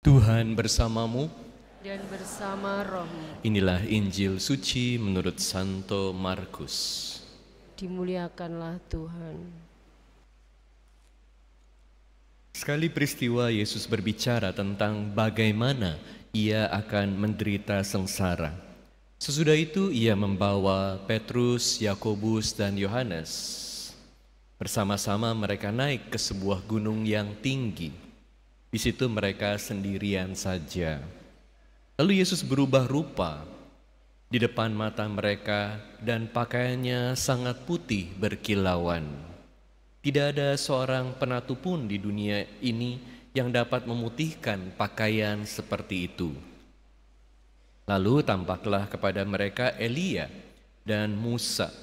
Tuhan bersamamu dan bersama rohmu. Inilah Injil suci menurut Santo Markus. Dimuliakanlah Tuhan. Sekali peristiwa Yesus berbicara tentang bagaimana ia akan menderita sengsara. Sesudah itu ia membawa Petrus, Yakobus dan Yohanes. Bersama-sama mereka naik ke sebuah gunung yang tinggi di situ mereka sendirian saja. Lalu Yesus berubah rupa di depan mata mereka dan pakaiannya sangat putih berkilauan. Tidak ada seorang penatu pun di dunia ini yang dapat memutihkan pakaian seperti itu. Lalu tampaklah kepada mereka Elia dan Musa.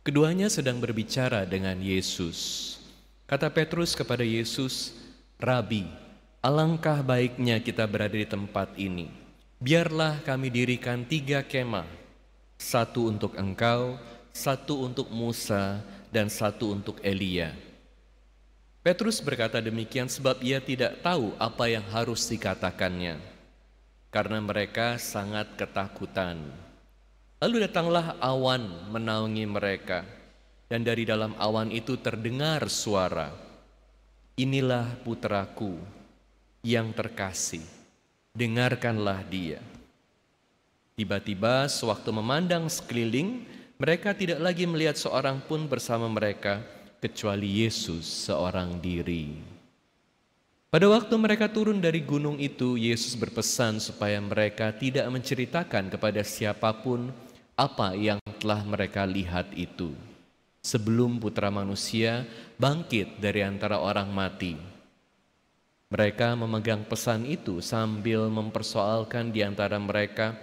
Keduanya sedang berbicara dengan Yesus. Kata Petrus kepada Yesus, "Rabi, Alangkah baiknya kita berada di tempat ini. Biarlah kami dirikan tiga kemah, satu untuk engkau, satu untuk Musa, dan satu untuk Elia. Petrus berkata demikian sebab ia tidak tahu apa yang harus dikatakannya, karena mereka sangat ketakutan. Lalu datanglah awan menaungi mereka, dan dari dalam awan itu terdengar suara, Inilah putraku, yang terkasih, dengarkanlah dia. Tiba-tiba sewaktu memandang sekeliling, mereka tidak lagi melihat seorang pun bersama mereka kecuali Yesus seorang diri. Pada waktu mereka turun dari gunung itu, Yesus berpesan supaya mereka tidak menceritakan kepada siapapun apa yang telah mereka lihat itu sebelum putra manusia bangkit dari antara orang mati. Mereka memegang pesan itu sambil mempersoalkan di antara mereka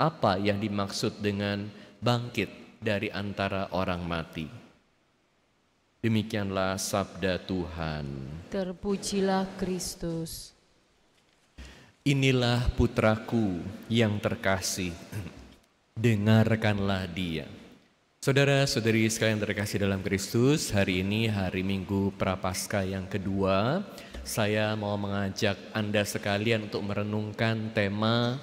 apa yang dimaksud dengan bangkit dari antara orang mati. Demikianlah sabda Tuhan. Terpujilah Kristus. Inilah putraku yang terkasih. Dengarkanlah dia. Saudara-saudari sekalian terkasih dalam Kristus, hari ini hari Minggu Prapaskah yang kedua, saya mau mengajak Anda sekalian untuk merenungkan tema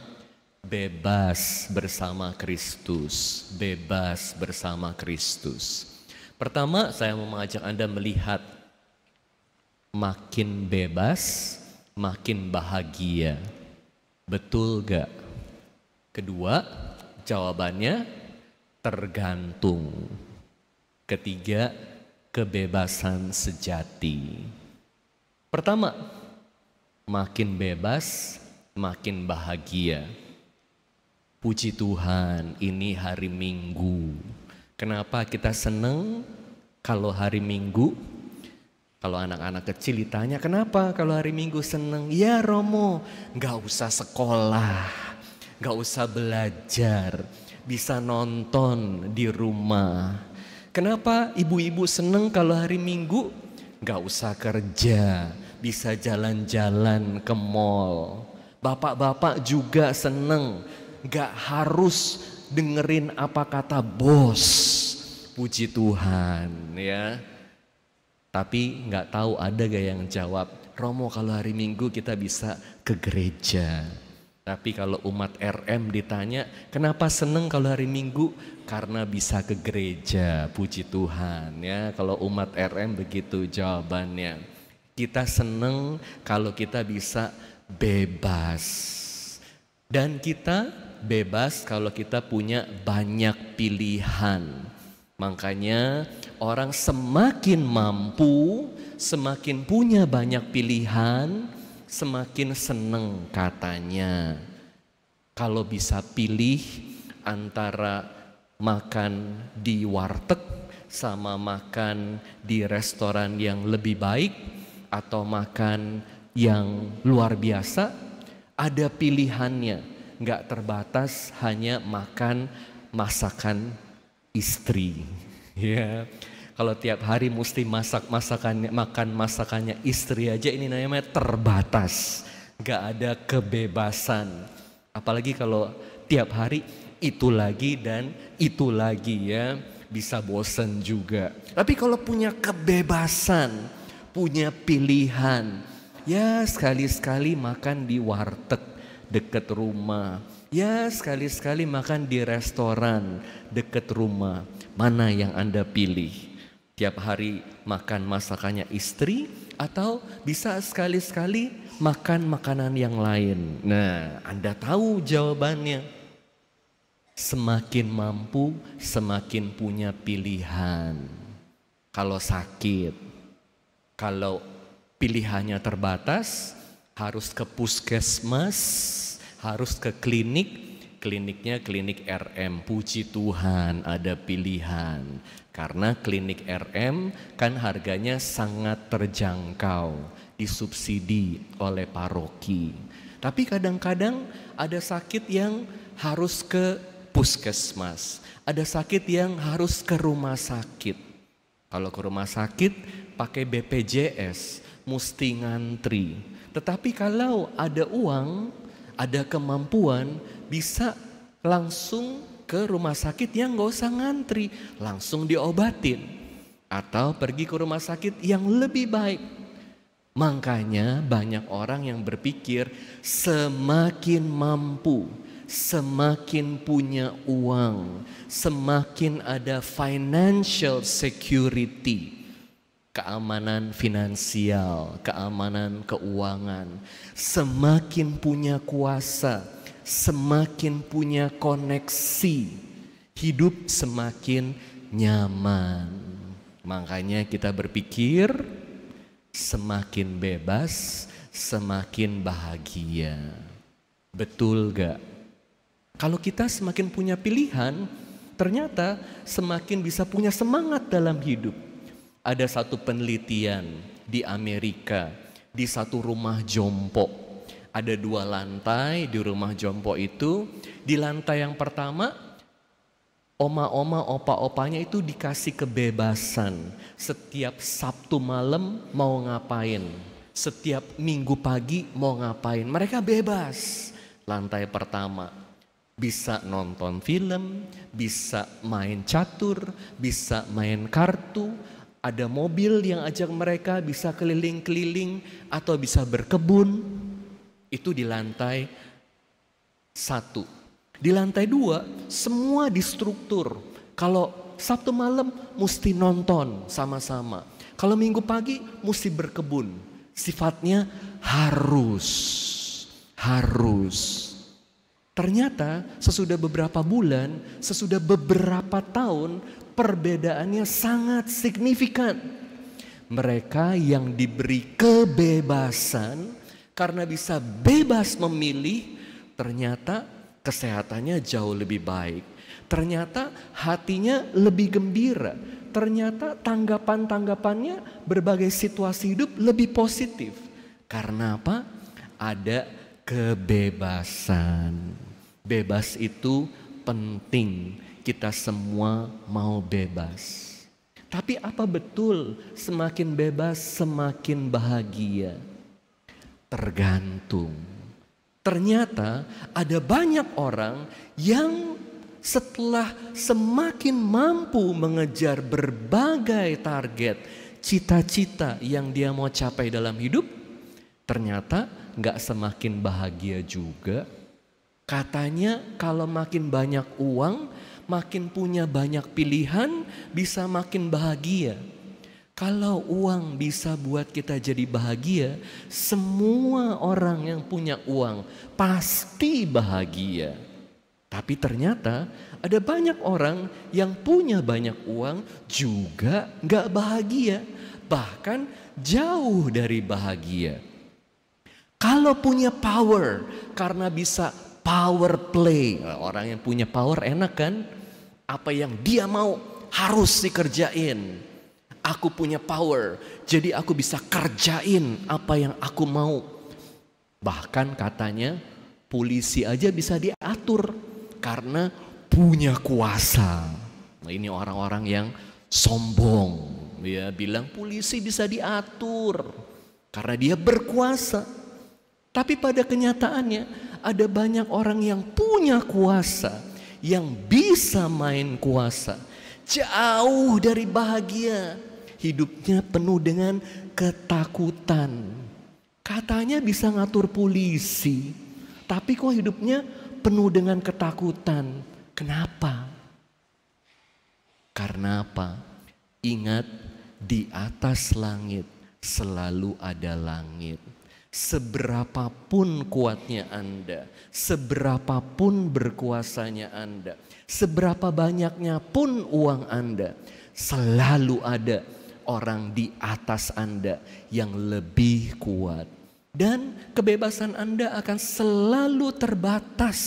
bebas bersama Kristus, bebas bersama Kristus. Pertama, saya mau mengajak Anda melihat makin bebas, makin bahagia. Betul gak? Kedua, jawabannya tergantung. Ketiga, kebebasan sejati. Pertama, makin bebas, makin bahagia. Puji Tuhan, ini hari Minggu. Kenapa kita senang kalau hari Minggu? Kalau anak-anak kecil ditanya, kenapa kalau hari Minggu senang? Ya Romo, gak usah sekolah, gak usah belajar, bisa nonton di rumah. Kenapa ibu-ibu senang kalau hari Minggu? Gak usah kerja, bisa jalan-jalan ke mall. Bapak-bapak juga seneng, gak harus dengerin apa kata bos. Puji Tuhan ya. Tapi gak tahu ada gak yang jawab, Romo kalau hari Minggu kita bisa ke gereja. Tapi kalau umat RM ditanya, kenapa seneng kalau hari Minggu? Karena bisa ke gereja, puji Tuhan ya. Kalau umat RM begitu jawabannya. Kita senang kalau kita bisa bebas. Dan kita bebas kalau kita punya banyak pilihan. Makanya orang semakin mampu, semakin punya banyak pilihan, semakin senang katanya. Kalau bisa pilih antara makan di warteg sama makan di restoran yang lebih baik, atau makan yang luar biasa, ada pilihannya. Nggak terbatas hanya makan masakan istri. Ya, kalau tiap hari mesti masak masakannya, makan masakannya istri aja ini namanya terbatas. Nggak ada kebebasan. Apalagi kalau tiap hari itu lagi dan itu lagi ya bisa bosen juga. Tapi kalau punya kebebasan, punya pilihan. Ya sekali-sekali makan di warteg deket rumah. Ya sekali-sekali makan di restoran deket rumah. Mana yang Anda pilih? Tiap hari makan masakannya istri atau bisa sekali-sekali makan makanan yang lain. Nah, Anda tahu jawabannya. Semakin mampu, semakin punya pilihan. Kalau sakit, kalau pilihannya terbatas, harus ke puskesmas, harus ke klinik, kliniknya klinik RM. Puji Tuhan ada pilihan. Karena klinik RM kan harganya sangat terjangkau, disubsidi oleh paroki. Tapi kadang-kadang ada sakit yang harus ke puskesmas, ada sakit yang harus ke rumah sakit. Kalau ke rumah sakit pakai BPJS, mesti ngantri. Tetapi kalau ada uang, ada kemampuan, bisa langsung ke rumah sakit yang gak usah ngantri, langsung diobatin. Atau pergi ke rumah sakit yang lebih baik. Makanya banyak orang yang berpikir semakin mampu, semakin punya uang, semakin ada financial security keamanan finansial, keamanan keuangan, semakin punya kuasa, semakin punya koneksi, hidup semakin nyaman. Makanya kita berpikir semakin bebas, semakin bahagia. Betul gak? Kalau kita semakin punya pilihan, ternyata semakin bisa punya semangat dalam hidup ada satu penelitian di Amerika, di satu rumah jompo. Ada dua lantai di rumah jompo itu. Di lantai yang pertama Oma-oma, opa-opanya itu dikasih kebebasan. Setiap Sabtu malam mau ngapain? Setiap minggu pagi mau ngapain? Mereka bebas. Lantai pertama bisa nonton film, bisa main catur, bisa main kartu, ada mobil yang ajak mereka bisa keliling-keliling atau bisa berkebun. Itu di lantai satu. Di lantai dua, semua di struktur. Kalau Sabtu malam mesti nonton sama-sama. Kalau minggu pagi mesti berkebun. Sifatnya harus. Harus. Ternyata sesudah beberapa bulan, sesudah beberapa tahun, perbedaannya sangat signifikan. Mereka yang diberi kebebasan karena bisa bebas memilih, ternyata kesehatannya jauh lebih baik. Ternyata hatinya lebih gembira. Ternyata tanggapan-tanggapannya berbagai situasi hidup lebih positif. Karena apa? Ada kebebasan. Bebas itu penting kita semua mau bebas. Tapi apa betul semakin bebas semakin bahagia? Tergantung. Ternyata ada banyak orang yang setelah semakin mampu mengejar berbagai target, cita-cita yang dia mau capai dalam hidup, ternyata nggak semakin bahagia juga. Katanya kalau makin banyak uang, makin punya banyak pilihan, bisa makin bahagia. Kalau uang bisa buat kita jadi bahagia, semua orang yang punya uang pasti bahagia. Tapi ternyata ada banyak orang yang punya banyak uang juga gak bahagia, bahkan jauh dari bahagia. Kalau punya power, karena bisa power play, orang yang punya power enak kan? Apa yang dia mau harus dikerjain. Aku punya power, jadi aku bisa kerjain apa yang aku mau. Bahkan katanya polisi aja bisa diatur karena punya kuasa. Nah, ini orang-orang yang sombong, ya bilang polisi bisa diatur karena dia berkuasa. Tapi pada kenyataannya ada banyak orang yang punya kuasa yang bisa main kuasa. Jauh dari bahagia, hidupnya penuh dengan ketakutan. Katanya bisa ngatur polisi, tapi kok hidupnya penuh dengan ketakutan. Kenapa? Karena apa? Ingat, di atas langit selalu ada langit. Seberapapun kuatnya Anda, seberapapun berkuasanya Anda, seberapa banyaknya pun uang Anda, selalu ada orang di atas Anda yang lebih kuat. Dan kebebasan Anda akan selalu terbatas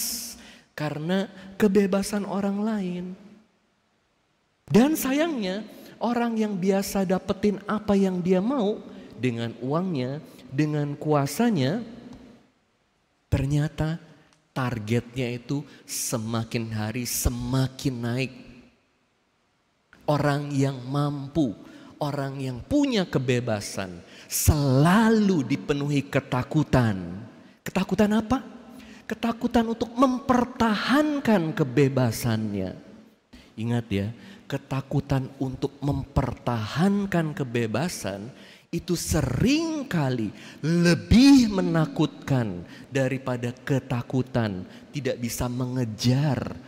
karena kebebasan orang lain. Dan sayangnya, orang yang biasa dapetin apa yang dia mau dengan uangnya dengan kuasanya, ternyata targetnya itu semakin hari semakin naik. Orang yang mampu, orang yang punya kebebasan selalu dipenuhi ketakutan. Ketakutan apa? Ketakutan untuk mempertahankan kebebasannya. Ingat ya, ketakutan untuk mempertahankan kebebasan itu sering kali lebih menakutkan daripada ketakutan tidak bisa mengejar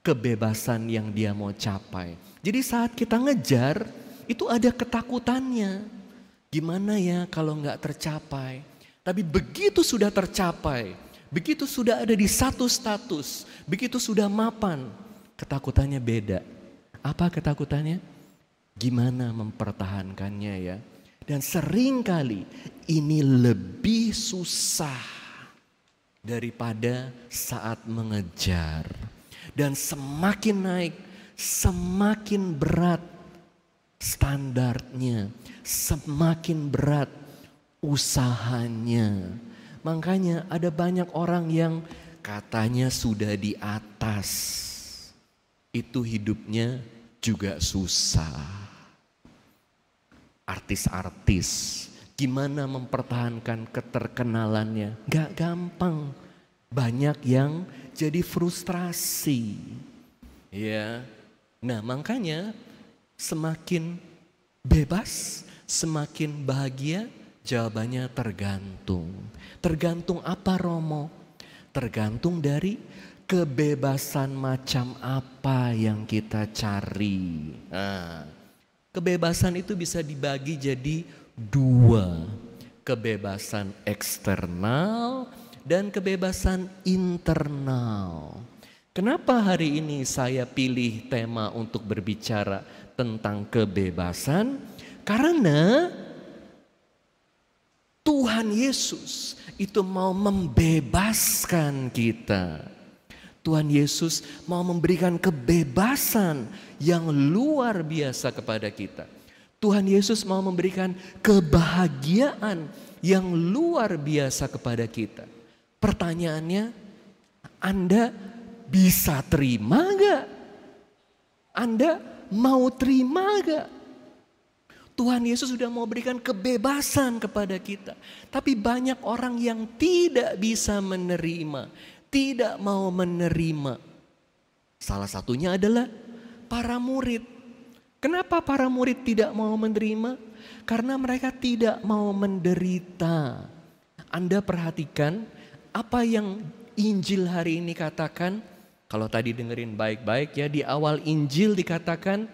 kebebasan yang dia mau capai. Jadi saat kita ngejar itu ada ketakutannya. Gimana ya kalau nggak tercapai? Tapi begitu sudah tercapai, begitu sudah ada di satu status, begitu sudah mapan, ketakutannya beda. Apa ketakutannya? Gimana mempertahankannya ya? Dan seringkali ini lebih susah daripada saat mengejar. Dan semakin naik, semakin berat standarnya, semakin berat usahanya. Makanya ada banyak orang yang katanya sudah di atas. Itu hidupnya juga susah artis-artis. Gimana mempertahankan keterkenalannya? Gak gampang. Banyak yang jadi frustrasi. Ya. Nah, makanya semakin bebas, semakin bahagia, jawabannya tergantung. Tergantung apa Romo? Tergantung dari kebebasan macam apa yang kita cari. Nah, Kebebasan itu bisa dibagi jadi dua. Kebebasan eksternal dan kebebasan internal. Kenapa hari ini saya pilih tema untuk berbicara tentang kebebasan? Karena Tuhan Yesus itu mau membebaskan kita Tuhan Yesus mau memberikan kebebasan yang luar biasa kepada kita. Tuhan Yesus mau memberikan kebahagiaan yang luar biasa kepada kita. Pertanyaannya, Anda bisa terima gak? Anda mau terima gak? Tuhan Yesus sudah mau berikan kebebasan kepada kita. Tapi banyak orang yang tidak bisa menerima tidak mau menerima. Salah satunya adalah para murid. Kenapa para murid tidak mau menerima? Karena mereka tidak mau menderita. Anda perhatikan apa yang Injil hari ini katakan. Kalau tadi dengerin baik-baik ya di awal Injil dikatakan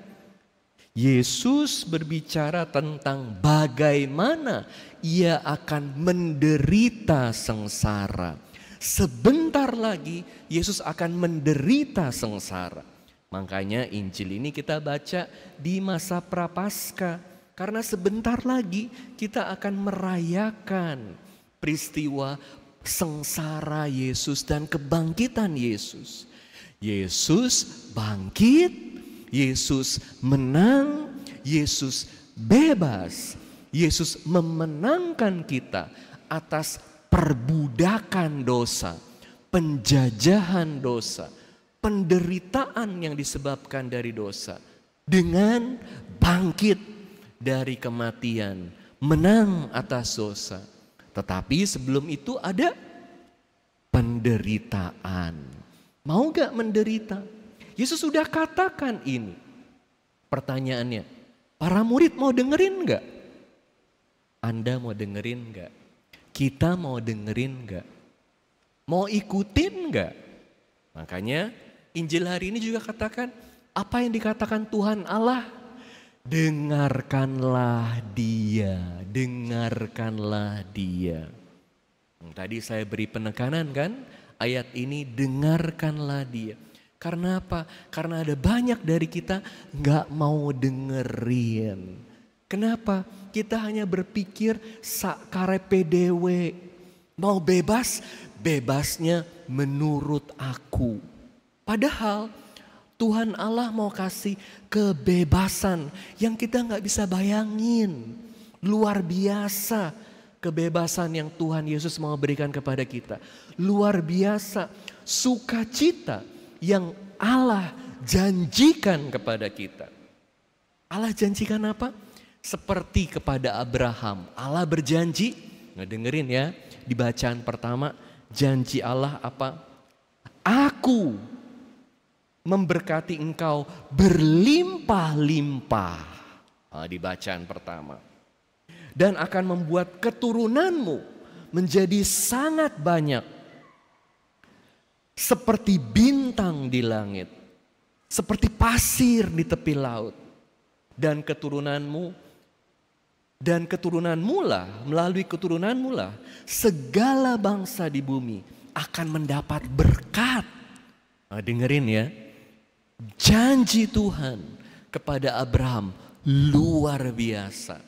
Yesus berbicara tentang bagaimana ia akan menderita sengsara sebentar lagi Yesus akan menderita sengsara. Makanya Injil ini kita baca di masa Prapaskah karena sebentar lagi kita akan merayakan peristiwa sengsara Yesus dan kebangkitan Yesus. Yesus bangkit, Yesus menang, Yesus bebas, Yesus memenangkan kita atas perbudakan dosa, penjajahan dosa, penderitaan yang disebabkan dari dosa dengan bangkit dari kematian, menang atas dosa. Tetapi sebelum itu ada penderitaan. Mau gak menderita? Yesus sudah katakan ini. Pertanyaannya, para murid mau dengerin gak? Anda mau dengerin gak? Kita mau dengerin nggak? Mau ikutin nggak? Makanya Injil hari ini juga katakan, apa yang dikatakan Tuhan Allah? Dengarkanlah dia, dengarkanlah dia. Tadi saya beri penekanan kan, ayat ini dengarkanlah dia. Karena apa? Karena ada banyak dari kita nggak mau dengerin. Kenapa? Kita hanya berpikir sakarepe dewe. Mau bebas, bebasnya menurut aku. Padahal Tuhan Allah mau kasih kebebasan yang kita nggak bisa bayangin. Luar biasa kebebasan yang Tuhan Yesus mau berikan kepada kita. Luar biasa sukacita yang Allah janjikan kepada kita. Allah janjikan apa? seperti kepada Abraham. Allah berjanji, ngedengerin ya, di bacaan pertama janji Allah apa? Aku memberkati engkau berlimpah-limpah. Nah, di bacaan pertama. Dan akan membuat keturunanmu menjadi sangat banyak. Seperti bintang di langit. Seperti pasir di tepi laut. Dan keturunanmu dan keturunan mula melalui keturunan mula segala bangsa di bumi akan mendapat berkat. Nah, dengerin ya, janji Tuhan kepada Abraham luar biasa.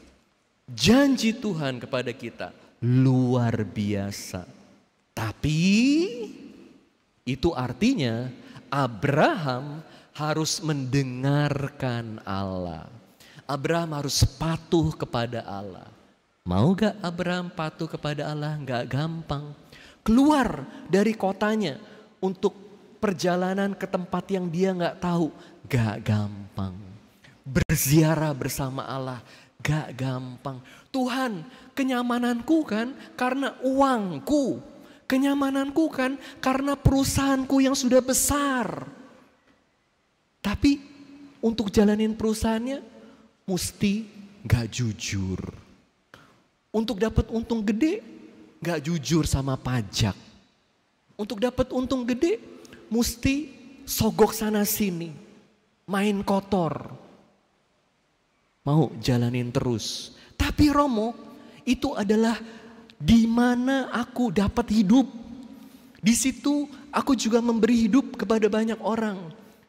Janji Tuhan kepada kita luar biasa. Tapi itu artinya Abraham harus mendengarkan Allah. Abraham harus patuh kepada Allah. Mau gak Abraham patuh kepada Allah? Gak gampang. Keluar dari kotanya untuk perjalanan ke tempat yang dia gak tahu. Gak gampang. Berziarah bersama Allah. Gak gampang. Tuhan kenyamananku kan karena uangku. Kenyamananku kan karena perusahaanku yang sudah besar. Tapi untuk jalanin perusahaannya mesti gak jujur. Untuk dapat untung gede, gak jujur sama pajak. Untuk dapat untung gede, mesti sogok sana sini, main kotor. Mau jalanin terus. Tapi Romo, itu adalah di mana aku dapat hidup. Di situ aku juga memberi hidup kepada banyak orang.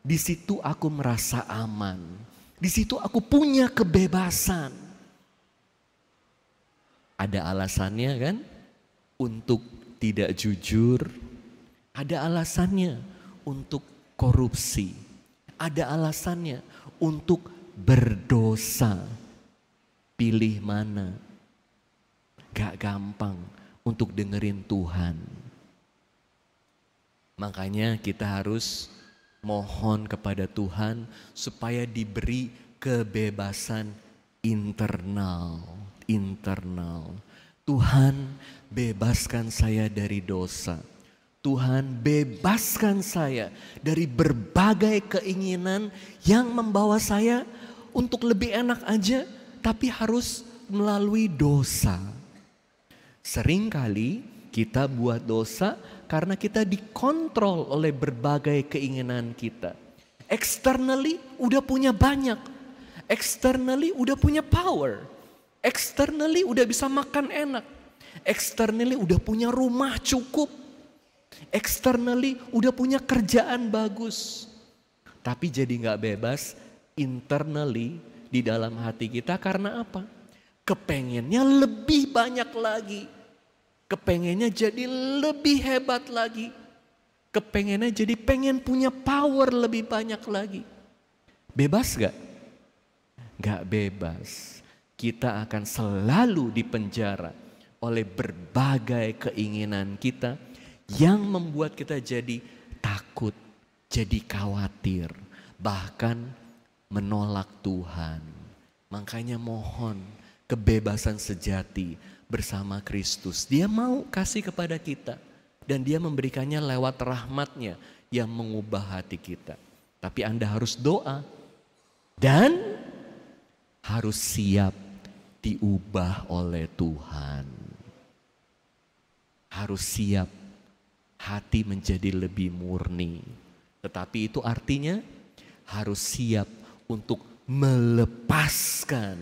Di situ aku merasa aman. Di situ aku punya kebebasan. Ada alasannya kan? Untuk tidak jujur, ada alasannya untuk korupsi, ada alasannya untuk berdosa. Pilih mana? Gak gampang untuk dengerin Tuhan. Makanya kita harus mohon kepada Tuhan supaya diberi kebebasan internal, internal. Tuhan, bebaskan saya dari dosa. Tuhan, bebaskan saya dari berbagai keinginan yang membawa saya untuk lebih enak aja, tapi harus melalui dosa. Seringkali kita buat dosa karena kita dikontrol oleh berbagai keinginan kita. Externally udah punya banyak. Externally udah punya power. Externally udah bisa makan enak. Externally udah punya rumah cukup. Externally udah punya kerjaan bagus. Tapi jadi nggak bebas internally di dalam hati kita karena apa? Kepengennya lebih banyak lagi kepengennya jadi lebih hebat lagi, kepengennya jadi pengen punya power lebih banyak lagi. Bebas gak? Gak bebas. Kita akan selalu dipenjara oleh berbagai keinginan kita yang membuat kita jadi takut, jadi khawatir, bahkan menolak Tuhan. Makanya mohon kebebasan sejati bersama Kristus. Dia mau kasih kepada kita. Dan dia memberikannya lewat rahmatnya yang mengubah hati kita. Tapi Anda harus doa. Dan harus siap diubah oleh Tuhan. Harus siap hati menjadi lebih murni. Tetapi itu artinya harus siap untuk melepaskan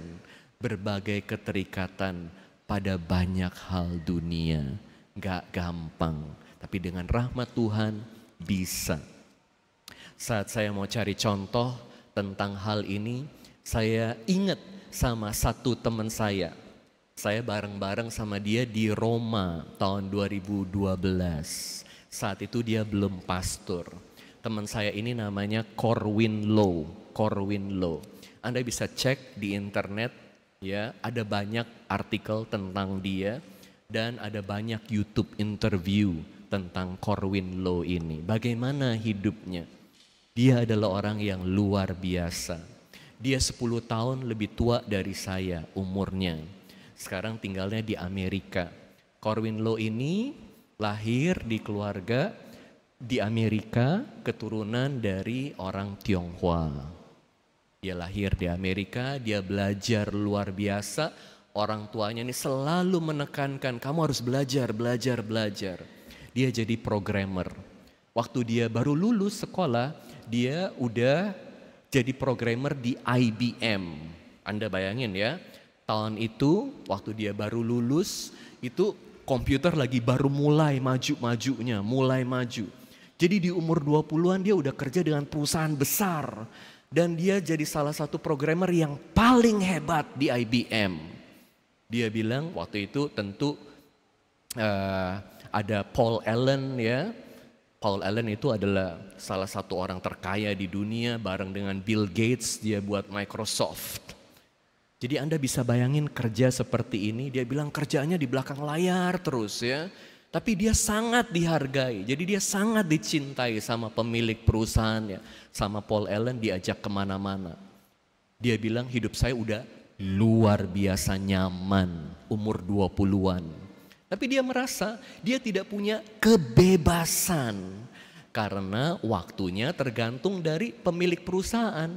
berbagai keterikatan pada banyak hal dunia. Gak gampang, tapi dengan rahmat Tuhan bisa. Saat saya mau cari contoh tentang hal ini, saya ingat sama satu teman saya. Saya bareng-bareng sama dia di Roma tahun 2012. Saat itu dia belum pastor. Teman saya ini namanya Corwin Low. Corwin Low. Anda bisa cek di internet ya ada banyak artikel tentang dia dan ada banyak YouTube interview tentang Corwin Low ini. Bagaimana hidupnya? Dia adalah orang yang luar biasa. Dia 10 tahun lebih tua dari saya umurnya. Sekarang tinggalnya di Amerika. Corwin Low ini lahir di keluarga di Amerika keturunan dari orang Tionghoa. Dia lahir di Amerika, dia belajar luar biasa. Orang tuanya ini selalu menekankan kamu harus belajar, belajar, belajar. Dia jadi programmer. Waktu dia baru lulus sekolah, dia udah jadi programmer di IBM. Anda bayangin ya, tahun itu waktu dia baru lulus itu komputer lagi baru mulai maju-majunya, mulai maju. Jadi di umur 20-an dia udah kerja dengan perusahaan besar. Dan dia jadi salah satu programmer yang paling hebat di IBM. Dia bilang waktu itu tentu uh, ada Paul Allen ya. Paul Allen itu adalah salah satu orang terkaya di dunia bareng dengan Bill Gates dia buat Microsoft. Jadi Anda bisa bayangin kerja seperti ini, dia bilang kerjanya di belakang layar terus ya tapi dia sangat dihargai, jadi dia sangat dicintai sama pemilik perusahaannya. Sama Paul Allen diajak kemana-mana. Dia bilang hidup saya udah luar biasa nyaman umur 20-an. Tapi dia merasa dia tidak punya kebebasan. Karena waktunya tergantung dari pemilik perusahaan.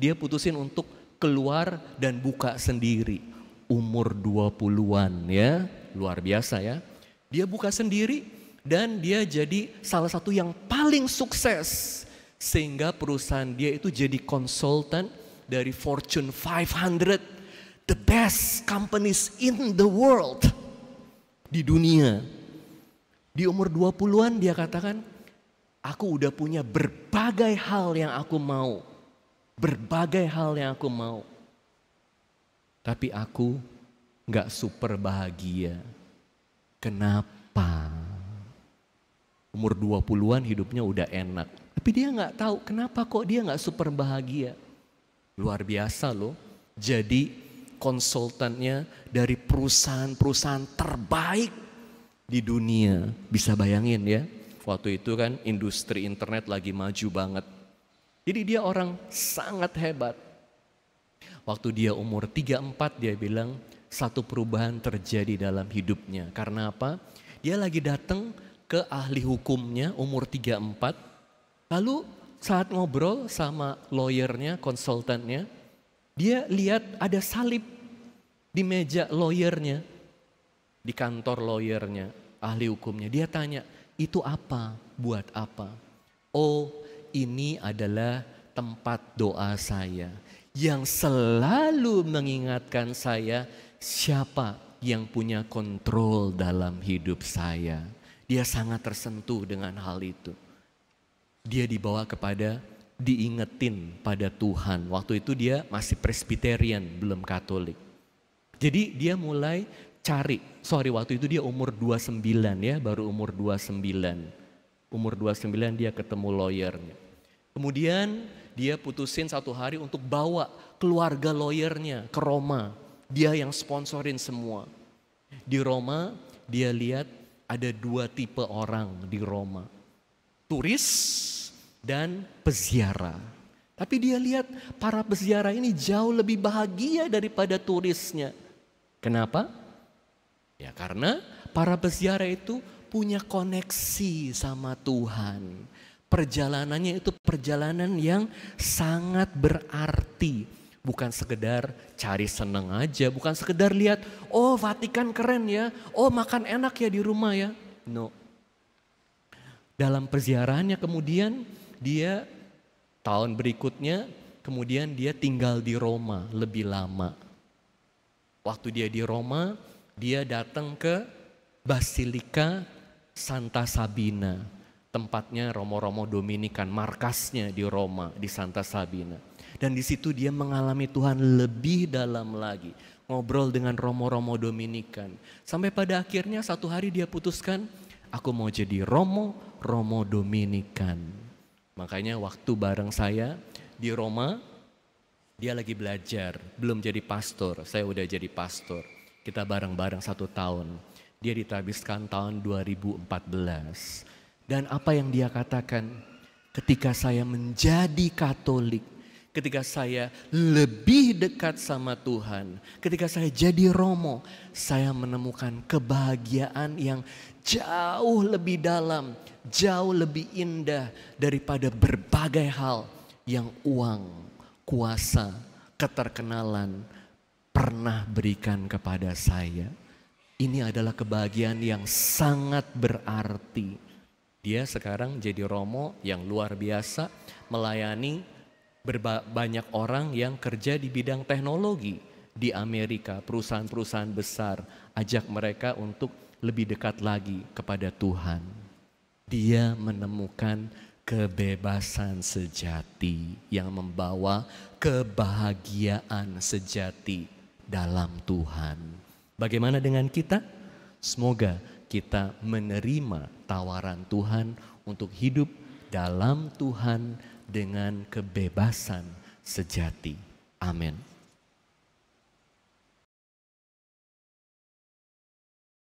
Dia putusin untuk keluar dan buka sendiri. Umur 20-an ya, luar biasa ya. Dia buka sendiri dan dia jadi salah satu yang paling sukses. Sehingga perusahaan dia itu jadi konsultan dari Fortune 500. The best companies in the world. Di dunia. Di umur 20-an dia katakan, aku udah punya berbagai hal yang aku mau. Berbagai hal yang aku mau. Tapi aku gak super bahagia kenapa. Umur 20-an hidupnya udah enak. Tapi dia nggak tahu kenapa kok dia nggak super bahagia. Luar biasa loh. Jadi konsultannya dari perusahaan-perusahaan terbaik di dunia. Bisa bayangin ya. Waktu itu kan industri internet lagi maju banget. Jadi dia orang sangat hebat. Waktu dia umur 34 dia bilang, satu perubahan terjadi dalam hidupnya. Karena apa? Dia lagi datang ke ahli hukumnya umur 34. Lalu saat ngobrol sama lawyernya, konsultannya, dia lihat ada salib di meja lawyernya, di kantor lawyernya, ahli hukumnya. Dia tanya, itu apa? Buat apa? Oh, ini adalah tempat doa saya yang selalu mengingatkan saya siapa yang punya kontrol dalam hidup saya. Dia sangat tersentuh dengan hal itu. Dia dibawa kepada diingetin pada Tuhan. Waktu itu dia masih Presbyterian, belum Katolik. Jadi dia mulai cari. Sorry, waktu itu dia umur 29 ya, baru umur 29. Umur 29 dia ketemu lawyernya. Kemudian dia putusin satu hari untuk bawa keluarga lawyernya ke Roma dia yang sponsorin semua. Di Roma, dia lihat ada dua tipe orang di Roma. Turis dan peziarah. Tapi dia lihat para peziarah ini jauh lebih bahagia daripada turisnya. Kenapa? Ya karena para peziarah itu punya koneksi sama Tuhan. Perjalanannya itu perjalanan yang sangat berarti Bukan sekedar cari seneng aja, bukan sekedar lihat, oh Vatikan keren ya, oh makan enak ya di rumah ya. No. Dalam perziarahannya kemudian dia tahun berikutnya kemudian dia tinggal di Roma lebih lama. Waktu dia di Roma, dia datang ke Basilika Santa Sabina tempatnya Romo-Romo Dominikan, markasnya di Roma, di Santa Sabina. Dan di situ dia mengalami Tuhan lebih dalam lagi. Ngobrol dengan romo-romo Dominikan. Sampai pada akhirnya satu hari dia putuskan, aku mau jadi romo, romo Dominikan. Makanya waktu bareng saya di Roma, dia lagi belajar, belum jadi pastor, saya udah jadi pastor. Kita bareng-bareng satu tahun. Dia ditabiskan tahun 2014. Dan apa yang dia katakan, ketika saya menjadi Katolik, ketika saya lebih dekat sama Tuhan, ketika saya jadi romo, saya menemukan kebahagiaan yang jauh lebih dalam, jauh lebih indah daripada berbagai hal yang uang, kuasa, keterkenalan pernah berikan kepada saya. Ini adalah kebahagiaan yang sangat berarti. Dia sekarang jadi romo yang luar biasa, melayani berba- banyak orang yang kerja di bidang teknologi di Amerika, perusahaan-perusahaan besar, ajak mereka untuk lebih dekat lagi kepada Tuhan. Dia menemukan kebebasan sejati yang membawa kebahagiaan sejati dalam Tuhan. Bagaimana dengan kita? Semoga kita menerima tawaran Tuhan untuk hidup dalam Tuhan dengan kebebasan sejati. Amin.